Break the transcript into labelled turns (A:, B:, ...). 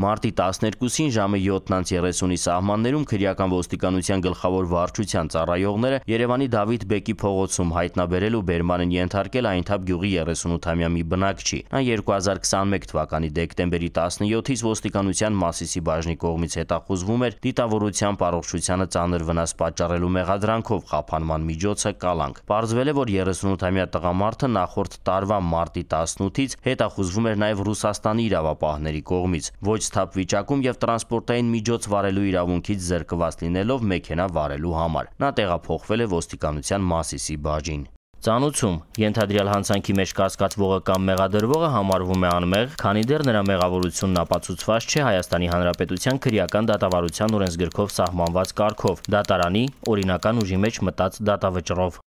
A: Մարտի 12-ին ժամը 7:30-ի սահմաններում քրեական ոստիկանության գլխավոր վարչության ծառայողները Երևանի Դավիթ Բեկի փողոցում հայտնաբերել ու բերման են ենթարկել Այնթապ գյուղի 38-ամյա մի բնակչի։ Այն 2021 թվականի դեկտեմբերի 17-ից ոստիկանության Մասիսի բաժնի կողմից հետախուզվում էր դիտավորությամբ առողջությանը ծանր վնաս պատճառելու մեղադրանքով խափանման միջոցը կալանք։ Պարզվել է, որ 38-ամյա տղամարդը նախորդ տարվա մարտի 18-ից հետախուզվում էր նաև Ռուսաստանի իրավապահների կողմից։ Ոչ սթափ վիճակում եւ տրանսպորտային միջոց վարելու իրավունքից զրկված լինելով մեքենա վարելու համար։ Նա տեղափոխվել է ոստիկանության Մասիսի բաժին։ Ծանուցում ենթադրյալ հանցանքի մեջ կասկածվողը կամ մեղադրվողը համարվում է անմեղ, քանի դեռ նրա մեղավորությունն ապացուցված չէ Հայաստանի Հանրապետության քրեական դատավարության օրենսգրքով սահմանված կարգով՝ դատարանի օրինական ուժի մեջ մտած դատավճռով։